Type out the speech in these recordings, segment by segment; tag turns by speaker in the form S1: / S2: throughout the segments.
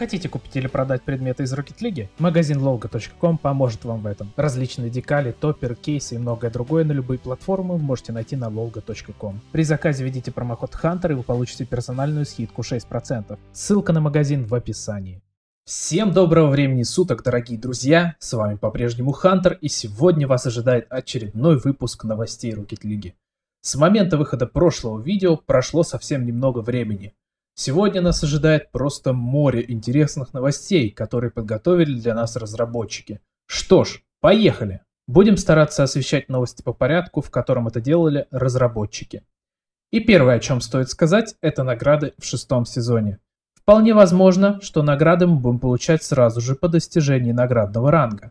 S1: Хотите купить или продать предметы из Rocket League? Магазин logo.com поможет вам в этом. Различные декали, топпер, кейсы и многое другое на любые платформы можете найти на logo.com. При заказе введите промокод Hunter и вы получите персональную скидку 6%. Ссылка на магазин в описании. Всем доброго времени суток, дорогие друзья! С вами по-прежнему Хантер, и сегодня вас ожидает очередной выпуск новостей Rocket League. С момента выхода прошлого видео прошло совсем немного времени – Сегодня нас ожидает просто море интересных новостей, которые подготовили для нас разработчики. Что ж, поехали! Будем стараться освещать новости по порядку, в котором это делали разработчики. И первое, о чем стоит сказать, это награды в шестом сезоне. Вполне возможно, что награды мы будем получать сразу же по достижении наградного ранга.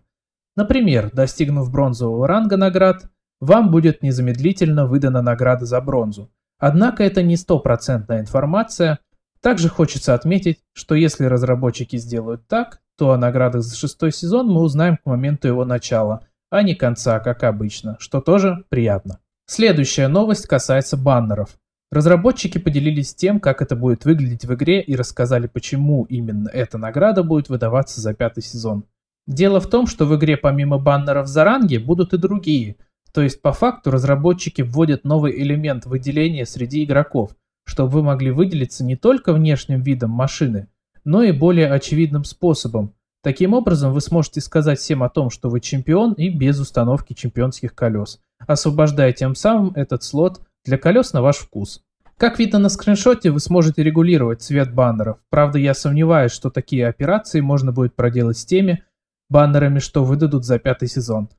S1: Например, достигнув бронзового ранга наград, вам будет незамедлительно выдана награда за бронзу. Однако это не стопроцентная информация, также хочется отметить, что если разработчики сделают так, то о наградах за шестой сезон мы узнаем к моменту его начала, а не конца, как обычно, что тоже приятно. Следующая новость касается баннеров. Разработчики поделились тем, как это будет выглядеть в игре и рассказали, почему именно эта награда будет выдаваться за пятый сезон. Дело в том, что в игре помимо баннеров за ранги будут и другие, то есть по факту разработчики вводят новый элемент выделения среди игроков – чтобы вы могли выделиться не только внешним видом машины, но и более очевидным способом. Таким образом, вы сможете сказать всем о том, что вы чемпион и без установки чемпионских колес, освобождая тем самым этот слот для колес на ваш вкус. Как видно на скриншоте, вы сможете регулировать цвет баннеров. Правда, я сомневаюсь, что такие операции можно будет проделать с теми баннерами, что выдадут за пятый сезон.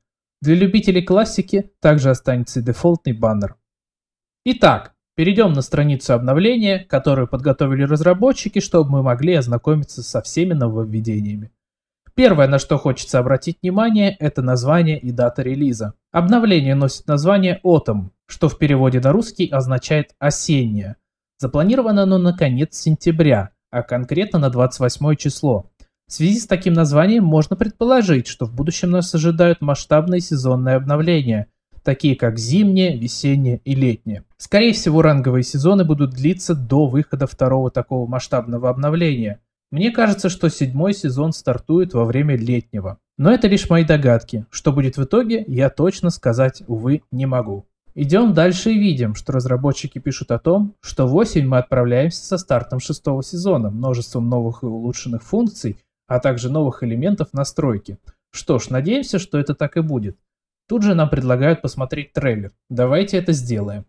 S1: Для любителей классики также останется и дефолтный баннер. Итак, Перейдем на страницу обновления, которую подготовили разработчики, чтобы мы могли ознакомиться со всеми нововведениями. Первое, на что хочется обратить внимание, это название и дата релиза. Обновление носит название Отом, что в переводе на русский означает «осеннее». Запланировано оно на конец сентября, а конкретно на 28 число. В связи с таким названием можно предположить, что в будущем нас ожидают масштабные сезонные обновления, такие как зимние, весенние и летние. Скорее всего, ранговые сезоны будут длиться до выхода второго такого масштабного обновления. Мне кажется, что седьмой сезон стартует во время летнего. Но это лишь мои догадки. Что будет в итоге, я точно сказать, увы, не могу. Идем дальше и видим, что разработчики пишут о том, что в осень мы отправляемся со стартом шестого сезона, множеством новых и улучшенных функций, а также новых элементов настройки. Что ж, надеемся, что это так и будет. Тут же нам предлагают посмотреть трейлер. Давайте это сделаем.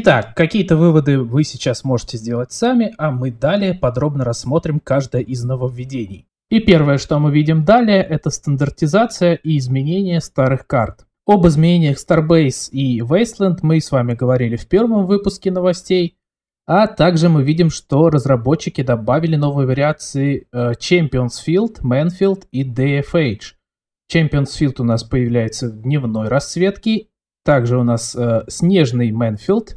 S1: Итак, какие-то выводы вы сейчас можете сделать сами, а мы далее подробно рассмотрим каждое из нововведений. И первое, что мы видим далее, это стандартизация и изменение старых карт. Об изменениях Starbase и Wasteland мы с вами говорили в первом выпуске новостей, а также мы видим, что разработчики добавили новые вариации э, Champions Field, Manfield и DFH. Champions Field у нас появляется в дневной расцветке, также у нас э, снежный Manfield.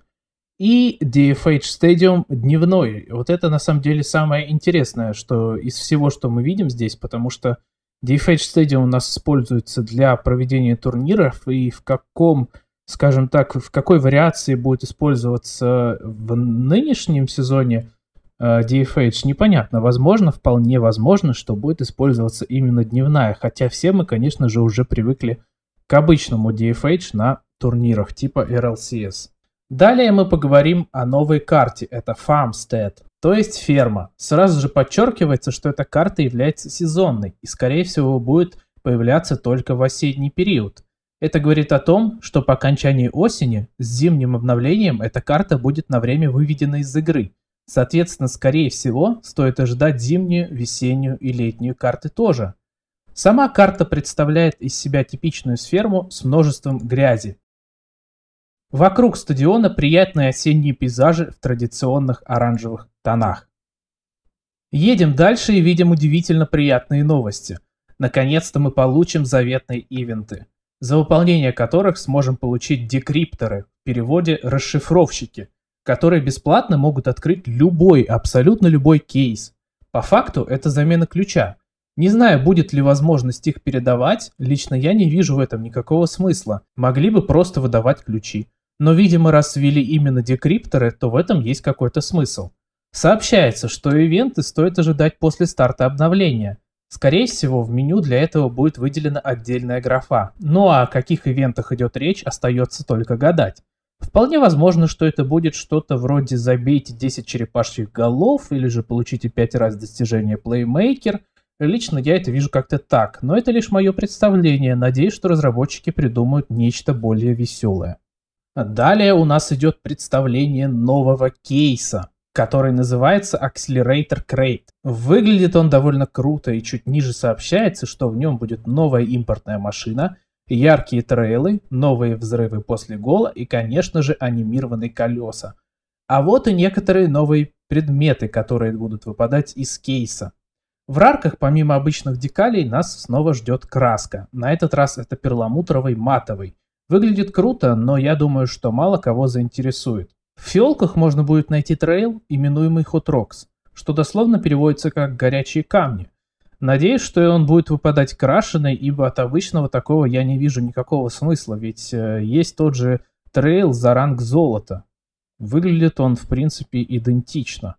S1: И DFH Stadium дневной. Вот это на самом деле самое интересное, что из всего, что мы видим здесь, потому что DFH Stadium у нас используется для проведения турниров, и в каком, скажем так, в какой вариации будет использоваться в нынешнем сезоне э, DFH, непонятно. Возможно, вполне возможно, что будет использоваться именно дневная, хотя все мы, конечно же, уже привыкли к обычному DFH на турнирах типа RLCS. Далее мы поговорим о новой карте, это Farmstead, то есть ферма. Сразу же подчеркивается, что эта карта является сезонной и скорее всего будет появляться только в осенний период. Это говорит о том, что по окончании осени с зимним обновлением эта карта будет на время выведена из игры. Соответственно, скорее всего, стоит ожидать зимнюю, весеннюю и летнюю карты тоже. Сама карта представляет из себя типичную сферму с множеством грязи, Вокруг стадиона приятные осенние пейзажи в традиционных оранжевых тонах. Едем дальше и видим удивительно приятные новости. Наконец-то мы получим заветные ивенты, за выполнение которых сможем получить декрипторы, в переводе расшифровщики, которые бесплатно могут открыть любой, абсолютно любой кейс. По факту это замена ключа. Не знаю, будет ли возможность их передавать, лично я не вижу в этом никакого смысла. Могли бы просто выдавать ключи. Но, видимо, раз ввели именно декрипторы, то в этом есть какой-то смысл. Сообщается, что ивенты стоит ожидать после старта обновления. Скорее всего, в меню для этого будет выделена отдельная графа. Ну а о каких ивентах идет речь, остается только гадать. Вполне возможно, что это будет что-то вроде «забейте 10 черепашьих голов» или же «получите 5 раз достижение Playmaker». Лично я это вижу как-то так, но это лишь мое представление. Надеюсь, что разработчики придумают нечто более веселое. Далее у нас идет представление нового кейса, который называется Accelerator Crate. Выглядит он довольно круто и чуть ниже сообщается, что в нем будет новая импортная машина, яркие трейлы, новые взрывы после гола и, конечно же, анимированные колеса. А вот и некоторые новые предметы, которые будут выпадать из кейса. В рарках, помимо обычных декалей, нас снова ждет краска. На этот раз это перламутровый матовый. Выглядит круто, но я думаю, что мало кого заинтересует. В фиолках можно будет найти трейл, именуемый Hot Rocks, что дословно переводится как «горячие камни». Надеюсь, что он будет выпадать крашеный, ибо от обычного такого я не вижу никакого смысла, ведь э, есть тот же трейл за ранг золота. Выглядит он, в принципе, идентично.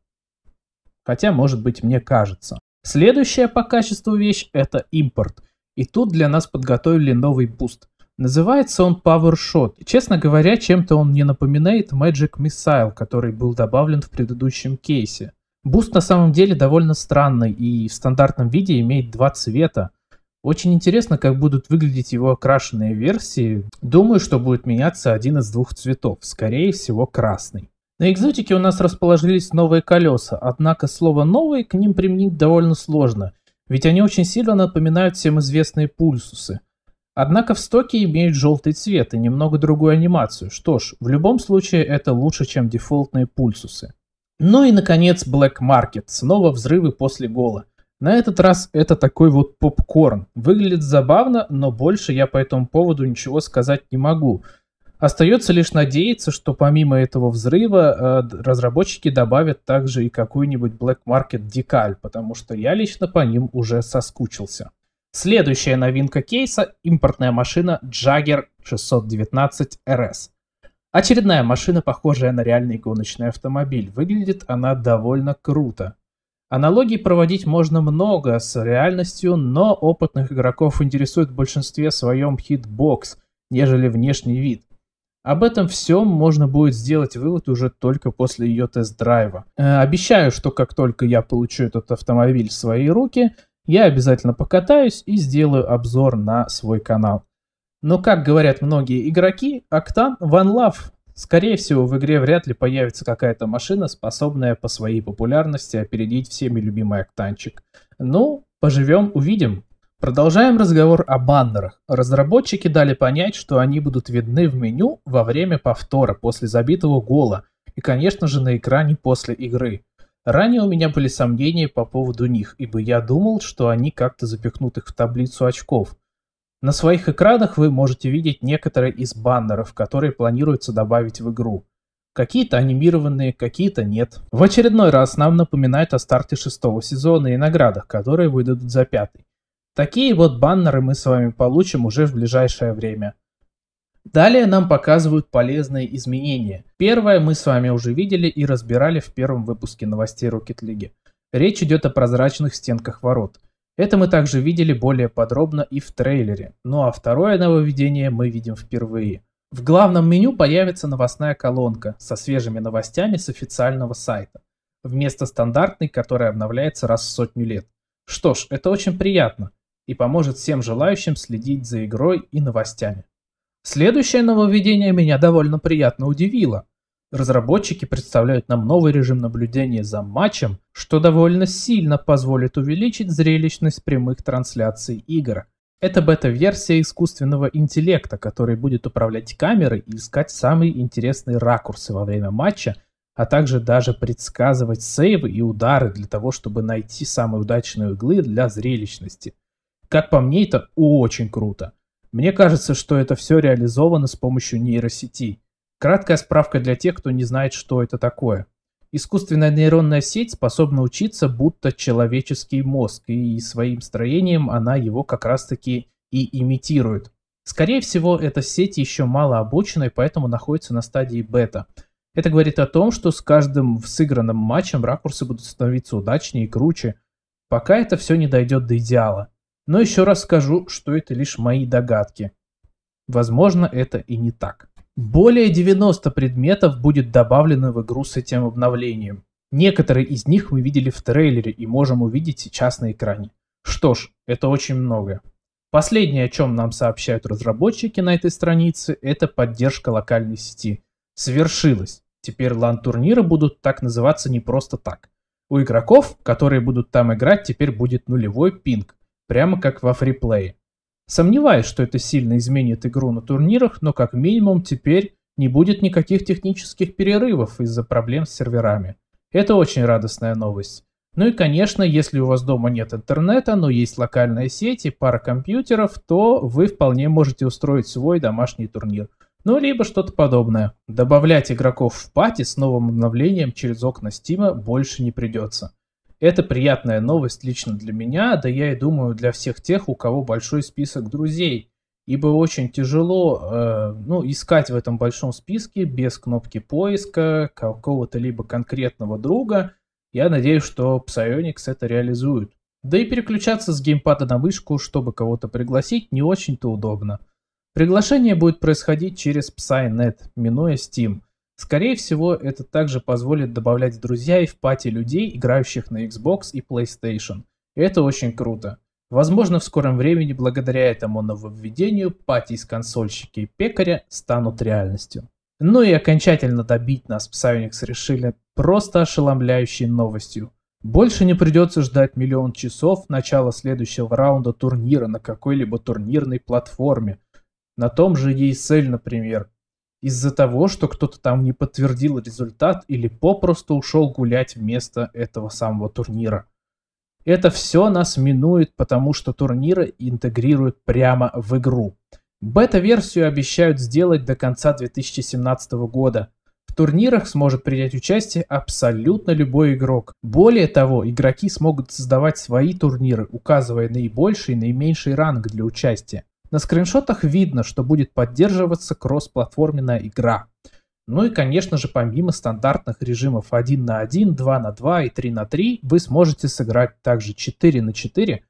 S1: Хотя, может быть, мне кажется. Следующая по качеству вещь – это импорт. И тут для нас подготовили новый буст. Называется он Power Shot. Честно говоря, чем-то он мне напоминает Magic Missile, который был добавлен в предыдущем кейсе. Буст на самом деле довольно странный и в стандартном виде имеет два цвета. Очень интересно, как будут выглядеть его окрашенные версии. Думаю, что будет меняться один из двух цветов, скорее всего красный. На экзотике у нас расположились новые колеса, однако слово «новые» к ним применить довольно сложно, ведь они очень сильно напоминают всем известные пульсусы – Однако в стоке имеют желтый цвет и немного другую анимацию. Что ж, в любом случае это лучше, чем дефолтные пульсусы. Ну и, наконец, Black Market. Снова взрывы после гола. На этот раз это такой вот попкорн. Выглядит забавно, но больше я по этому поводу ничего сказать не могу. Остается лишь надеяться, что помимо этого взрыва э, разработчики добавят также и какую-нибудь Black Market декаль, потому что я лично по ним уже соскучился. Следующая новинка кейса – импортная машина Jagger 619 RS. Очередная машина, похожая на реальный гоночный автомобиль. Выглядит она довольно круто. Аналогий проводить можно много с реальностью, но опытных игроков интересует в большинстве своем хитбокс, нежели внешний вид. Об этом всем можно будет сделать вывод уже только после ее тест-драйва. Э, обещаю, что как только я получу этот автомобиль в свои руки – я обязательно покатаюсь и сделаю обзор на свой канал. Но, как говорят многие игроки, Октан One Love. Скорее всего, в игре вряд ли появится какая-то машина, способная по своей популярности опередить всеми любимый Октанчик. Ну, поживем, увидим. Продолжаем разговор о баннерах. Разработчики дали понять, что они будут видны в меню во время повтора после забитого гола и, конечно же, на экране после игры. Ранее у меня были сомнения по поводу них, ибо я думал, что они как-то запихнут их в таблицу очков. На своих экранах вы можете видеть некоторые из баннеров, которые планируется добавить в игру. Какие-то анимированные, какие-то нет. В очередной раз нам напоминают о старте шестого сезона и наградах, которые выйдут за пятый. Такие вот баннеры мы с вами получим уже в ближайшее время – Далее нам показывают полезные изменения. Первое мы с вами уже видели и разбирали в первом выпуске новостей Rocket League. Речь идет о прозрачных стенках ворот. Это мы также видели более подробно и в трейлере. Ну а второе нововведение мы видим впервые. В главном меню появится новостная колонка со свежими новостями с официального сайта, вместо стандартной, которая обновляется раз в сотню лет. Что ж, это очень приятно и поможет всем желающим следить за игрой и новостями. Следующее нововведение меня довольно приятно удивило. Разработчики представляют нам новый режим наблюдения за матчем, что довольно сильно позволит увеличить зрелищность прямых трансляций игр. Это бета-версия искусственного интеллекта, который будет управлять камерой и искать самые интересные ракурсы во время матча, а также даже предсказывать сейвы и удары для того, чтобы найти самые удачные углы для зрелищности. Как по мне, это очень круто. Мне кажется, что это все реализовано с помощью нейросети. Краткая справка для тех, кто не знает, что это такое. Искусственная нейронная сеть способна учиться, будто человеческий мозг, и своим строением она его как раз-таки и имитирует. Скорее всего, эта сеть еще мало обучена и поэтому находится на стадии бета. Это говорит о том, что с каждым сыгранным матчем ракурсы будут становиться удачнее и круче, пока это все не дойдет до идеала. Но еще раз скажу, что это лишь мои догадки. Возможно, это и не так. Более 90 предметов будет добавлено в игру с этим обновлением. Некоторые из них мы видели в трейлере и можем увидеть сейчас на экране. Что ж, это очень много. Последнее, о чем нам сообщают разработчики на этой странице, это поддержка локальной сети. Свершилось. Теперь лан-турниры будут так называться не просто так. У игроков, которые будут там играть, теперь будет нулевой пинг, прямо как во фриплее. Сомневаюсь, что это сильно изменит игру на турнирах, но как минимум теперь не будет никаких технических перерывов из-за проблем с серверами. Это очень радостная новость. Ну и конечно, если у вас дома нет интернета, но есть локальная сеть и пара компьютеров, то вы вполне можете устроить свой домашний турнир. Ну либо что-то подобное. Добавлять игроков в пати с новым обновлением через окна Стима больше не придется. Это приятная новость лично для меня, да я и думаю для всех тех, у кого большой список друзей. Ибо очень тяжело э, ну, искать в этом большом списке без кнопки поиска какого-то либо конкретного друга. Я надеюсь, что Psyonix это реализует. Да и переключаться с геймпада на вышку, чтобы кого-то пригласить, не очень-то удобно. Приглашение будет происходить через PsyNet, минуя Steam – Скорее всего, это также позволит добавлять в друзья и в пати людей, играющих на Xbox и PlayStation. это очень круто. Возможно, в скором времени, благодаря этому нововведению, пати из консольщики и пекаря станут реальностью. Ну и окончательно добить нас Psyonix решили просто ошеломляющей новостью. Больше не придется ждать миллион часов начала следующего раунда турнира на какой-либо турнирной платформе. На том же ESL, например, из-за того, что кто-то там не подтвердил результат или попросту ушел гулять вместо этого самого турнира. Это все нас минует, потому что турниры интегрируют прямо в игру. Бета-версию обещают сделать до конца 2017 года. В турнирах сможет принять участие абсолютно любой игрок. Более того, игроки смогут создавать свои турниры, указывая наибольший и наименьший ранг для участия. На скриншотах видно, что будет поддерживаться кроссплатформенная игра. Ну и, конечно же, помимо стандартных режимов 1 на 1, 2 на 2 и 3 на 3, вы сможете сыграть также 4 на 4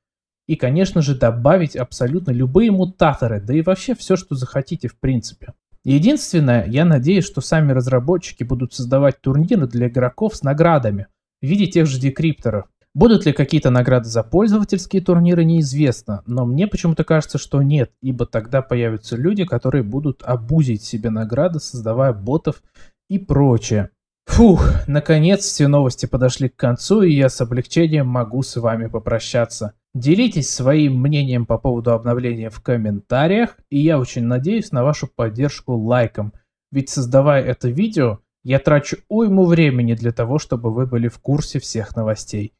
S1: и, конечно же, добавить абсолютно любые мутаторы, да и вообще все, что захотите в принципе. Единственное, я надеюсь, что сами разработчики будут создавать турниры для игроков с наградами в виде тех же декрипторов, Будут ли какие-то награды за пользовательские турниры, неизвестно, но мне почему-то кажется, что нет, ибо тогда появятся люди, которые будут обузить себе награды, создавая ботов и прочее. Фух, наконец все новости подошли к концу, и я с облегчением могу с вами попрощаться. Делитесь своим мнением по поводу обновления в комментариях, и я очень надеюсь на вашу поддержку лайком. Ведь создавая это видео, я трачу уйму времени для того, чтобы вы были в курсе всех новостей.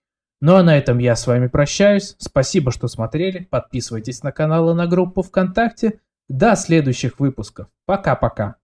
S1: Ну а на этом я с вами прощаюсь. Спасибо, что смотрели. Подписывайтесь на канал и на группу ВКонтакте. До следующих выпусков. Пока-пока.